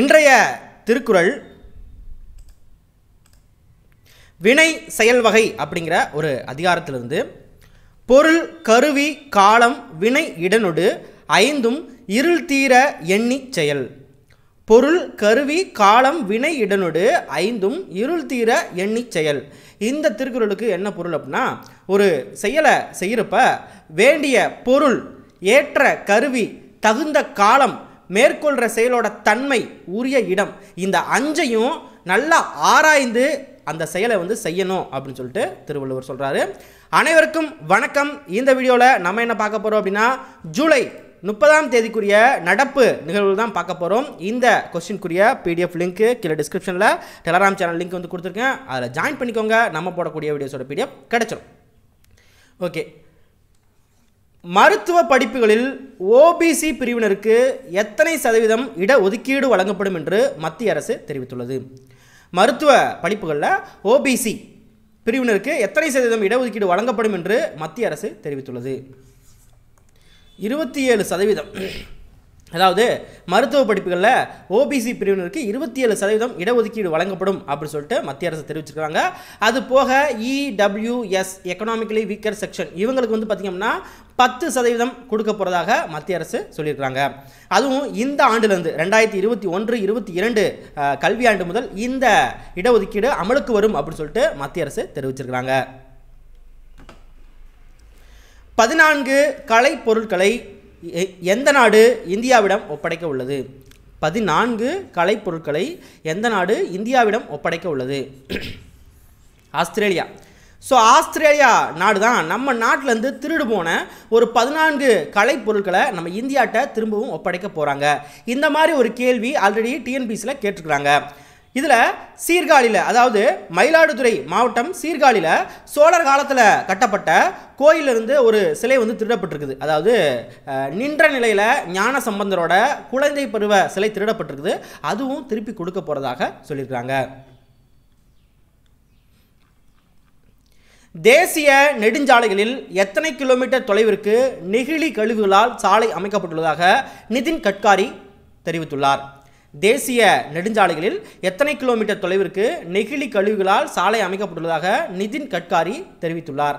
இன்றைய திருக்குறள் வினை செயல் வகை அப்படிங்கிற ஒரு அதிகாரத்திலிருந்து பொருள் கருவி காலம் வினை இடனொடு ஐந்தும் இருள் தீர எண்ணி செயல் பொருள் கருவி காலம் வினை இடனொடு ஐந்தும் இருள் தீர எண்ணி செயல் இந்த திருக்குறளுக்கு என்ன பொருள் அப்படின்னா ஒரு செயலை செய்கிறப்ப வேண்டிய பொருள் ஏற்ற கருவி தகுந்த காலம் மேற்கொள்கிற செயலோட தன்மை உரிய இடம் இந்த அஞ்சையும் நல்லா ஆராய்ந்து அந்த செயலை வந்து செய்யணும் அப்படின்னு சொல்லிட்டு திருவள்ளுவர் சொல்கிறாரு அனைவருக்கும் வணக்கம் இந்த வீடியோவில் நம்ம என்ன பார்க்க போகிறோம் அப்படின்னா ஜூலை முப்பதாம் தேதிக்குரிய நடப்பு நிகழ்வு தான் பார்க்க போகிறோம் இந்த கொஸ்டின்குரிய பிடிஎஃப் லிங்க்கு கீழே டிஸ்கிரிப்ஷனில் டெலகிராம் சேனல் லிங்க் வந்து கொடுத்துருக்கேன் அதில் ஜாயின் பண்ணிக்கோங்க நம்ம போடக்கூடிய வீடியோஸோட பிடிஎஃப் கிடச்சிடும் ஓகே மருத்துவ படிப்புகளில் ஓபிசி பிரிவினருக்கு எத்தனை சதவீதம் இட ஒதுக்கீடு வழங்கப்படும் என்று மத்திய அரசு தெரிவித்துள்ளது மருத்துவ படிப்புகளில் ஓபிசி பிரிவினருக்கு எத்தனை சதவீதம் இடஒதுக்கீடு வழங்கப்படும் என்று மத்திய அரசு தெரிவித்துள்ளது இருபத்தி ஏழு சதவீதம் அதாவது மருத்துவ படிப்புகளில் ஓபிசி பிரிவினருக்கு இருபத்தி ஏழு சதவீதம் இடஒதுக்கீடு வழங்கப்படும் அப்படின்னு சொல்லிட்டு மத்திய அரசு தெரிவிச்சிருக்காங்க அது போக இடபிள்யூஎஸ் எக்கனாமிக்கலி வீக்கர் செக்ஷன் இவங்களுக்கு வந்து பார்த்திங்கன்னா பத்து சதவீதம் கொடுக்க போகிறதாக மத்திய அரசு சொல்லியிருக்கிறாங்க அதுவும் இந்த ஆண்டுலேருந்து ரெண்டாயிரத்தி இருபத்தி ஒன்று இருபத்தி இரண்டு கல்வியாண்டு முதல் இந்த இடஒதுக்கீடு அமலுக்கு வரும் அப்படின்னு சொல்லிட்டு மத்திய அரசு தெரிவிச்சிருக்கிறாங்க பதினான்கு கலைப்பொருட்களை எந்த நாடு இந்தியாவிடம் ஒப்படைக்க உள்ளது பதினான்கு கலைப்பொருட்களை எந்த நாடு இந்தியாவிடம் ஒப்படைக்க உள்ளது ஆஸ்திரேலியா ஸோ ஆஸ்திரேலியா நாடு தான் நம்ம நாட்டிலேருந்து திருடு போன ஒரு பதினான்கு கலைப்பொருட்களை நம்ம இந்தியாட்ட திரும்பவும் ஒப்படைக்க போகிறாங்க இந்த மாதிரி ஒரு கேள்வி ஆல்ரெடி டிஎன்பிசியில் கேட்டுருக்குறாங்க இதில் சீர்காழியில் அதாவது மயிலாடுதுறை மாவட்டம் சீர்காழியில் சோழர் காலத்தில் கட்டப்பட்ட கோயிலிருந்து ஒரு சிலை வந்து திருடப்பட்டிருக்குது அதாவது நின்ற நிலையில் ஞான சம்பந்தரோட குழந்தை பருவ சிலை திருடப்பட்டிருக்குது அதுவும் திருப்பி கொடுக்க போகிறதாக சொல்லியிருக்காங்க தேசிய நெடுஞ்சாலைகளில் எத்தனை கிலோமீட்டர் தொலைவிற்கு நெகிழி கழிவுகளால் சாலை அமைக்கப்பட்டுள்ளதாக நிதின் கட்காரி தெரிவித்துள்ளார் தேசிய நெடுஞ்சாலைகளில் எத்தனை கிலோமீட்டர் தொலைவிற்கு நெகிழி கழிவுகளால் சாலை அமைக்கப்பட்டுள்ளதாக நிதின் கட்காரி தெரிவித்துள்ளார்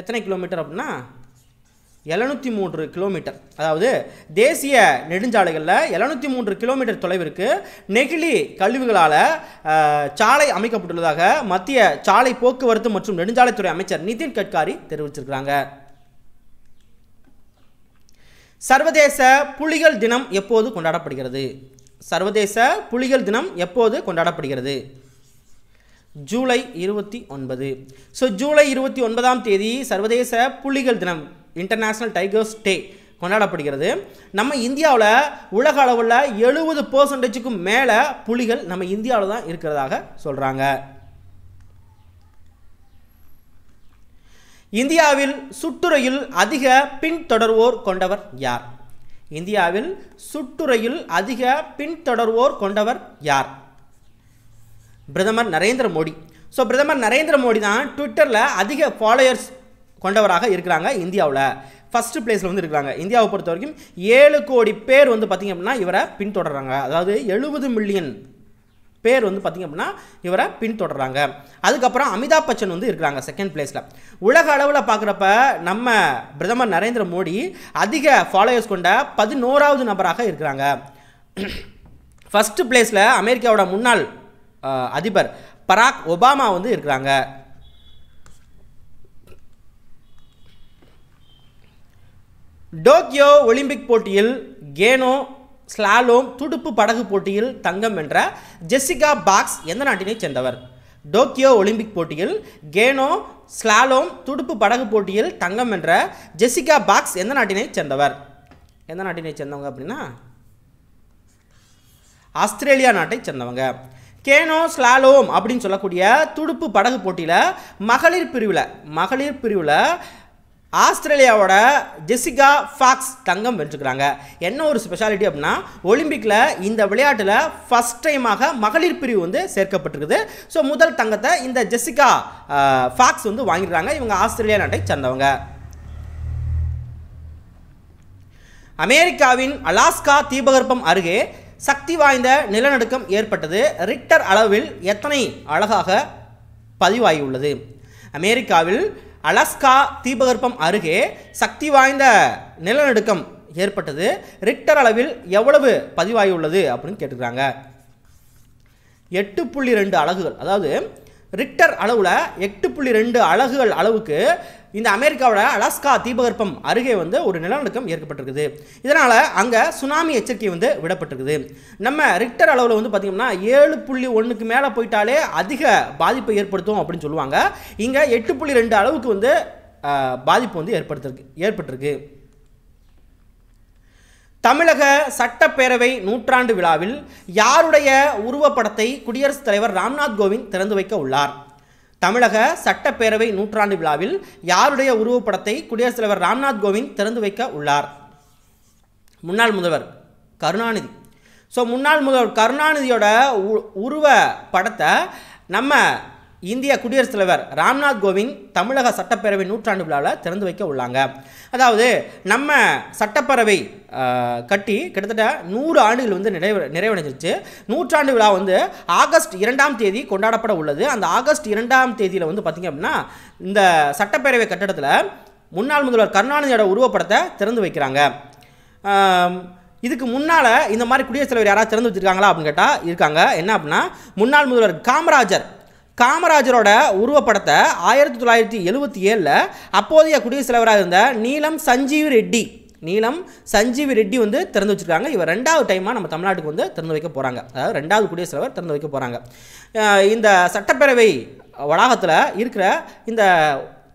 எத்தனை கிலோமீட்டர் அப்படின்னா எழுநூற்றி மூன்று கிலோமீட்டர் அதாவது தேசிய நெடுஞ்சாலைகளில் எழுநூத்தி மூன்று கிலோமீட்டர் தொலைவிற்கு நெகிழி கழிவுகளால் சாலை அமைக்கப்பட்டுள்ளதாக மத்திய சாலை போக்குவரத்து மற்றும் நெடுஞ்சாலைத்துறை அமைச்சர் நிதின் கட்காரி தெரிவிச்சிருக்கிறாங்க சர்வதேச புலிகள் தினம் எப்போது கொண்டாடப்படுகிறது சர்வதேச புலிகள் தினம் எப்போது கொண்டாடப்படுகிறது ஜூலை இருபத்தி ஒன்பது ஸோ ஜூலை இருபத்தி ஒன்பதாம் தேதி சர்வதேச புலிகள் தினம் இன்டர்நேஷ்னல் டைகர்ஸ் டே கொண்டாடப்படுகிறது நம்ம இந்தியாவில் உலக அளவில் எழுபது பர்சன்டேஜுக்கும் மேலே புலிகள் நம்ம இந்தியாவில் தான் இருக்கிறதாக சொல்கிறாங்க இந்தியாவில் சுற்றுரையில் அதிக பின்தொடர்வோர் கொண்டவர் யார் இந்தியாவில் சுற்றுரையில் அதிக பின்தொடர்வோர் கொண்டவர் யார் பிரதமர் நரேந்திர மோடி ஸோ பிரதமர் நரேந்திர மோடி தான் ட்விட்டரில் அதிக ஃபாலோயர்ஸ் கொண்டவராக இருக்கிறாங்க இந்தியாவில் ஃபஸ்ட்டு பிளேஸில் வந்து இருக்கிறாங்க இந்தியாவை பொறுத்த வரைக்கும் ஏழு கோடி பேர் வந்து பார்த்திங்க அப்படின்னா இவரை பின்தொடர்றாங்க அதாவது எழுபது மில்லியன் பேர் வந்து பார்த்திங்க அப்படின்னா இவரை பின்தொடர்றாங்க அதுக்கப்புறம் அமிதாப் பச்சன் வந்து இருக்கிறாங்க செகண்ட் பிளேஸில் உலக அளவில் பார்க்குறப்ப நம்ம பிரதமர் நரேந்திர மோடி அதிக ஃபாலோயர்ஸ் கொண்ட பதினோராவது நபராக இருக்கிறாங்க ஃபஸ்ட்டு பிளேஸில் அமெரிக்காவோட முன்னாள் அதிபர் பராக் ஒபாமா வந்து இருக்கிறாங்க டோக்கியோ ஒலிம்பிக் போட்டியில் கேனோ ஸ்லாலோம் துடுப்பு படகு போட்டியில் தங்கம் வென்ற ஜெசிகா பாக்ஸ் எந்த நாட்டினைச் சேர்ந்தவர் டோக்கியோ ஒலிம்பிக் போட்டியில் கேனோ ஸ்லாலோம் துடுப்பு படகு போட்டியில் தங்கம் வென்ற ஜெசிகா பாக்ஸ் எந்த நாட்டினைச் சேர்ந்தவர் எந்த நாட்டினைச் சேர்ந்தவங்க அப்படின்னா ஆஸ்திரேலியா நாட்டைச் சேர்ந்தவங்க கேனோ ஸ்லாலோம் அப்படின்னு சொல்லக்கூடிய துடுப்பு படகு போட்டியில் மகளிர் பிரிவில் மகளிர் பிரிவில் ஆஸ்திரேலியாவோட ஜெசிகா ஃபாக்ஸ் தங்கம் வென்றுக்கிறாங்க என்ன ஒரு ஸ்பெஷாலிட்டி அப்படின்னா ஒலிம்பிக்கில் இந்த விளையாட்டில் ஃபஸ்ட் டைமாக மகளிர் பிரிவு வந்து சேர்க்கப்பட்டிருக்குது ஸோ முதல் தங்கத்தை இந்த ஜெசிகா ஃபாக்ஸ் வந்து வாங்கிடுறாங்க இவங்க ஆஸ்திரேலியா நாட்டை சேர்ந்தவங்க அமெரிக்காவின் அலாஸ்கா தீபகற்பம் அருகே சக்தி வாய்ந்த நிலநடுக்கம் ஏற்பட்டது ரிக்டர் அளவில் எத்தனை அழகாக பதிவாகியுள்ளது அமெரிக்காவில் அலஸ்கா தீபகற்பம் அருகே சக்தி வாய்ந்த நிலநடுக்கம் ஏற்பட்டது ரிக்டர் அளவில் எவ்வளவு பதிவாகியுள்ளது அப்படின்னு கேட்டுக்கிறாங்க எட்டு புள்ளி ரெண்டு அலகுகள் அதாவது ரிக்டர் அளவில் எட்டு புள்ளி ரெண்டு அலகுகள் அளவுக்கு இந்த அமெரிக்காவோட அலாஸ்கா தீபகற்பம் அருகே வந்து ஒரு நிலநடுக்கம் ஏற்பட்டிருக்குது இதனால் அங்கே சுனாமி எச்சரிக்கை வந்து விடப்பட்டிருக்குது நம்ம ரிக்டர் அளவில் வந்து பார்த்திங்கன்னா ஏழு புள்ளி ஒன்றுக்கு மேலே போயிட்டாலே அதிக பாதிப்பை ஏற்படுத்தும் அப்படின்னு சொல்லுவாங்க இங்கே எட்டு புள்ளி ரெண்டு அளவுக்கு வந்து பாதிப்பு வந்து ஏற்படுத்திருக்கு ஏற்பட்டிருக்கு தமிழக சட்டப்பேரவை நூற்றாண்டு விழாவில் யாருடைய உருவப்படத்தை குடியரசுத் தலைவர் ராம்நாத் கோவிந்த் திறந்து வைக்க உள்ளார் தமிழக சட்டப்பேரவை நூற்றாண்டு விழாவில் யாருடைய உருவப்படத்தை குடியரசுத் தலைவர் ராம்நாத் கோவிந்த் திறந்து வைக்க உள்ளார் முன்னாள் முதல்வர் கருணாநிதி ஸோ முன்னாள் முதல்வர் கருணாநிதியோட உருவ படத்தை நம்ம இந்திய குடியரசுத் தலைவர் ராம்நாத் கோவிந்த் தமிழக சட்டப்பேரவை நூற்றாண்டு விழாவில் திறந்து வைக்க உள்ளாங்க அதாவது நம்ம சட்டப்பேரவை கட்டி கிட்டத்தட்ட நூறு ஆண்டுகள் வந்து நிறைவு நிறைவடைஞ்சிருச்சு நூற்றாண்டு விழா வந்து ஆகஸ்ட் இரண்டாம் தேதி கொண்டாடப்பட உள்ளது அந்த ஆகஸ்ட் இரண்டாம் தேதியில் வந்து பார்த்திங்க அப்படின்னா இந்த சட்டப்பேரவை கட்டடத்தில் முன்னாள் முதல்வர் கருணாநிதியோட உருவப்படத்தை திறந்து வைக்கிறாங்க இதுக்கு முன்னால் இந்த மாதிரி குடியரசுத் தலைவர் யாராவது திறந்து வச்சுருக்காங்களா அப்படின்னு கேட்டால் இருக்காங்க என்ன அப்படின்னா முன்னாள் முதல்வர் காமராஜர் காமராஜரோட உருவப்படத்தை ஆயிரத்தி தொள்ளாயிரத்தி எழுபத்தி ஏழில் அப்போதைய குடியரசுத் தலைவராக இருந்த நீலம் சஞ்சீவ் ரெட்டி நீலம் சஞ்சீவ் ரெட்டி வந்து திறந்து வச்சுருக்காங்க இவர் ரெண்டாவது டைமாக நம்ம தமிழ்நாட்டுக்கு வந்து திறந்து வைக்க போகிறாங்க அதாவது ரெண்டாவது குடியரசுத் தலைவர் திறந்து வைக்க போகிறாங்க இந்த சட்டப்பேரவை வளாகத்தில் இருக்கிற இந்த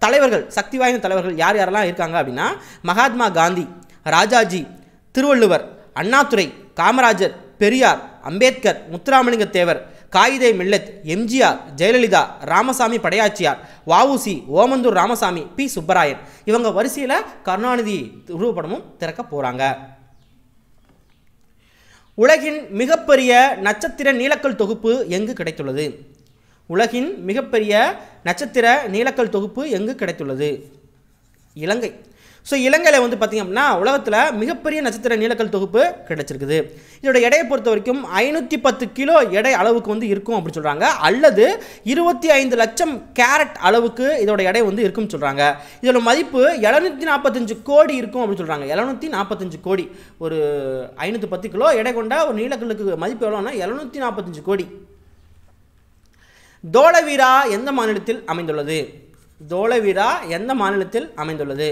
தலைவர்கள் சக்தி வாய்ந்த தலைவர்கள் யார் யாரெல்லாம் இருக்காங்க அப்படின்னா மகாத்மா காந்தி ராஜாஜி திருவள்ளுவர் அண்ணாதுரை காமராஜர் பெரியார் அம்பேத்கர் முத்துராமலிங்க தேவர் காயிதே மில்லத் எம்ஜிஆர் ஜெயலலிதா ராமசாமி படையாச்சியார் வாவுசி ஓமந்தூர் ராமசாமி பி சுப்பராயன் இவங்க வரிசையில் கருணாநிதி உருவப்படமும் திறக்க போகிறாங்க உலகின் மிகப்பெரிய நட்சத்திர நீலக்கல் தொகுப்பு எங்கு கிடைத்துள்ளது உலகின் மிகப்பெரிய நட்சத்திர நீலக்கல் தொகுப்பு எங்கு கிடைத்துள்ளது இலங்கை ஸோ இலங்கையில் வந்து பார்த்திங்க அப்படின்னா உலகத்தில் மிகப்பெரிய நட்சத்திர நீலக்கல் தொகுப்பு கிடச்சிருக்குது இதோட எடையை பொறுத்த வரைக்கும் ஐநூற்றி பத்து கிலோ எடை அளவுக்கு வந்து இருக்கும் அப்படின்னு சொல்கிறாங்க அல்லது இருபத்தி ஐந்து லட்சம் கேரட் அளவுக்கு இதோட எடை வந்து இருக்கும்னு சொல்கிறாங்க இதோட மதிப்பு எழுநூற்றி நாற்பத்தஞ்சு கோடி இருக்கும் அப்படின்னு சொல்கிறாங்க எழுநூற்றி நாற்பத்தஞ்சு கோடி ஒரு ஐநூற்றி பத்து கிலோ எடை கொண்ட ஒரு நீலக்கல்லுக்கு மதிப்பு எவ்வளோன்னா எழுநூற்றி நாற்பத்தஞ்சு கோடி தோளவீரா எந்த மாநிலத்தில் அமைந்துள்ளது தோளவீரா எந்த மாநிலத்தில் அமைந்துள்ளது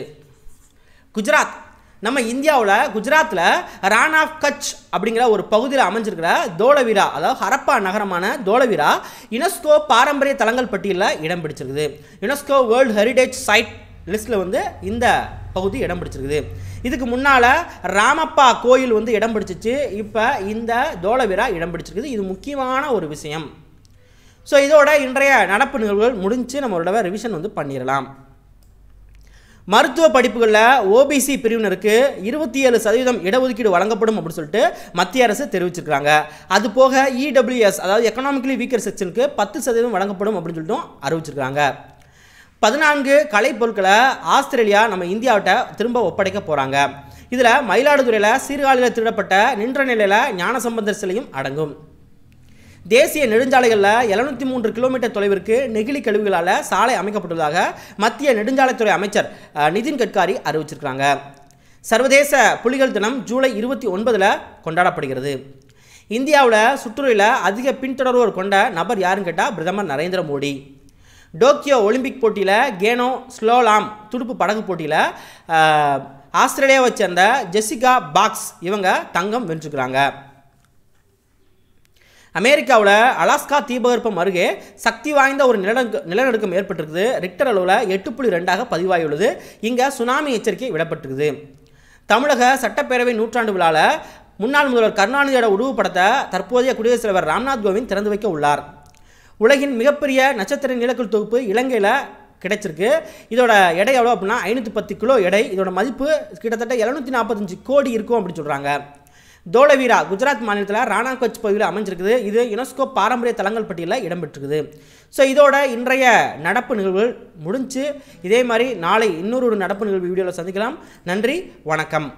குஜராத் நம்ம இந்தியாவில் குஜராத்தில் ரான் ஆஃப் கச் அப்படிங்கிற ஒரு பகுதியில் அமைஞ்சிருக்கிற தோலவிரா அதாவது ஹரப்பா நகரமான தோலவிரா யுனெஸ்கோ பாரம்பரிய தலங்கள் பட்டியலில் இடம் பிடிச்சிருக்குது யுனெஸ்கோ வேர்ல்டு ஹெரிடேஜ் சைட் லிஸ்ட்டில் வந்து இந்த பகுதி இடம் பிடிச்சிருக்குது இதுக்கு முன்னால் ராமப்பா கோயில் வந்து இடம் பிடிச்சிச்சு இப்போ இந்த தோலவிரா இடம் பிடிச்சிருக்குது இது முக்கியமான ஒரு விஷயம் ஸோ இதோட இன்றைய நடப்பு நிகழ்வுகள் முடிஞ்சு நம்மளோட ரிவிஷன் வந்து பண்ணிடலாம் மருத்துவ படிப்புகளில் ஓபிசி பிரிவினருக்கு இருபத்தி ஏழு சதவீதம் இடஒதுக்கீடு வழங்கப்படும் அப்படின்னு சொல்லிட்டு மத்திய அரசு தெரிவிச்சிருக்காங்க அது போக இடபிள்யூஎஸ் e அதாவது எக்கனாமிக்கலி வீக்கர் செக்ஷனுக்கு பத்து சதவீதம் வழங்கப்படும் அப்படின்னு சொல்லிட்டு அறிவிச்சிருக்காங்க பதினான்கு கலைப்பொருட்களை ஆஸ்திரேலியா நம்ம இந்தியாவிட்ட திரும்ப ஒப்படைக்க போகிறாங்க இதில் மயிலாடுதுறையில் சீர்காழியில் திருடப்பட்ட நின்ற நிலையில் ஞானசம்பந்தர் சிலையும் அடங்கும் தேசிய நெடுஞ்சாலைகளில் எழுநூற்றி மூன்று கிலோமீட்டர் தொலைவிற்கு நெகிழி கழிவுகளால் சாலை அமைக்கப்பட்டுள்ளதாக மத்திய நெடுஞ்சாலைத்துறை அமைச்சர் நிதின் கட்காரி அறிவிச்சிருக்கிறாங்க சர்வதேச புலிகள் தினம் ஜூலை இருபத்தி ஒன்பதில் கொண்டாடப்படுகிறது இந்தியாவில் சுற்றுலையில் அதிக பின்தொடர்வோர் கொண்ட நபர் யாருன்னு கேட்டால் பிரதமர் நரேந்திர மோடி டோக்கியோ ஒலிம்பிக் போட்டியில் கேனோ ஸ்லோலாம் துடுப்பு படகு போட்டியில் ஆஸ்திரேலியாவை சேர்ந்த ஜெசிகா பாக்ஸ் இவங்க தங்கம் வென்றுக்கிறாங்க அமெரிக்காவில் அலாஸ்கா தீபகற்பம் அருகே சக்தி வாய்ந்த ஒரு நிலநடுக்க நிலநடுக்கம் ஏற்பட்டிருக்குது ரிக்டர் அளவில் எட்டு புள்ளி ரெண்டாக பதிவாகியுள்ளது இங்கே சுனாமி எச்சரிக்கை விடப்பட்டிருக்குது தமிழக சட்டப்பேரவை நூற்றாண்டு விழாவில் முன்னாள் முதல்வர் கருணாநிதியோட உருவு படத்தை தற்போதைய குடியரசுத் தலைவர் ராம்நாத் கோவிந்த் திறந்து வைக்க உள்ளார் உலகின் மிகப்பெரிய நட்சத்திர நிலக்கல் தொகுப்பு இலங்கையில் கிடைச்சிருக்கு இதோட எடை எவ்வளோ அப்படின்னா ஐநூற்றி பத்து கிலோ எடை இதோட மதிப்பு கிட்டத்தட்ட எழுநூற்றி நாற்பத்தஞ்சு கோடி இருக்கும் அப்படின்னு சொல்கிறாங்க தோலவீரா குஜராத் மாநிலத்தில் ராணா கட்ச் பகுதியில் அமைஞ்சிருக்குது இது யுனெஸ்கோ பாரம்பரிய தலங்கள் பட்டியலில் இடம்பெற்றிருக்குது ஸோ இதோட இன்றைய நடப்பு நிகழ்வுகள் முடிஞ்சு இதே மாதிரி நாளை இன்னொரு நடப்பு நிகழ்வு வீடியோவில் சந்திக்கலாம் நன்றி வணக்கம்